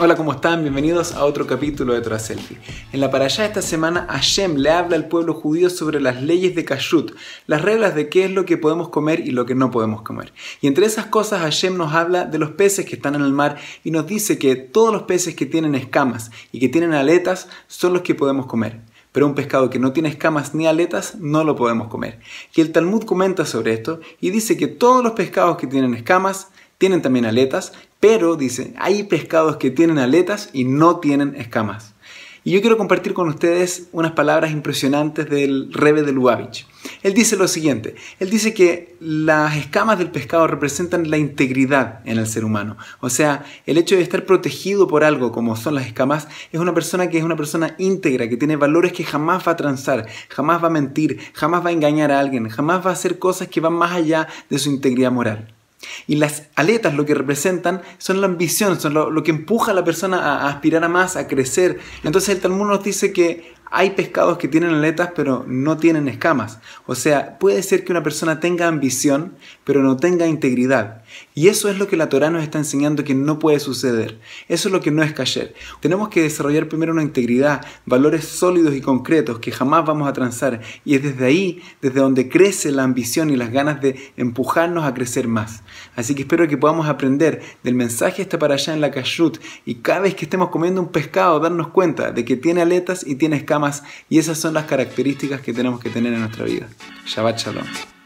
Hola, ¿cómo están? Bienvenidos a otro capítulo de Tras En la parashá de esta semana, Hashem le habla al pueblo judío sobre las leyes de Kashrut, las reglas de qué es lo que podemos comer y lo que no podemos comer. Y entre esas cosas, Hashem nos habla de los peces que están en el mar y nos dice que todos los peces que tienen escamas y que tienen aletas son los que podemos comer pero un pescado que no tiene escamas ni aletas no lo podemos comer. Y el Talmud comenta sobre esto y dice que todos los pescados que tienen escamas tienen también aletas, pero dice, hay pescados que tienen aletas y no tienen escamas. Y yo quiero compartir con ustedes unas palabras impresionantes del Rebe de Lubavitch. Él dice lo siguiente, él dice que las escamas del pescado representan la integridad en el ser humano. O sea, el hecho de estar protegido por algo como son las escamas es una persona que es una persona íntegra, que tiene valores que jamás va a transar, jamás va a mentir, jamás va a engañar a alguien, jamás va a hacer cosas que van más allá de su integridad moral. Y las aletas lo que representan son la ambición, son lo, que empuja a la persona a, aspirar a más, a crecer. Entonces el Talmud nos dice que hay pescados que tienen aletas pero no tienen escamas. O sea, puede ser que una persona tenga ambición pero no tenga integridad. Y eso es lo que la Torah nos está enseñando que no puede suceder. Eso es lo que no es cayer. Tenemos que desarrollar primero una integridad, valores sólidos y concretos que jamás vamos a transar. Y es desde ahí, desde donde crece la ambición y las ganas de empujarnos a crecer más. Así que espero que podamos aprender del mensaje hasta este para allá en la kashrut. Y cada vez que estemos comiendo un pescado, darnos cuenta de que tiene aletas y tiene escamas más y esas son las características que tenemos que tener en nuestra vida. Shabbat Shalom.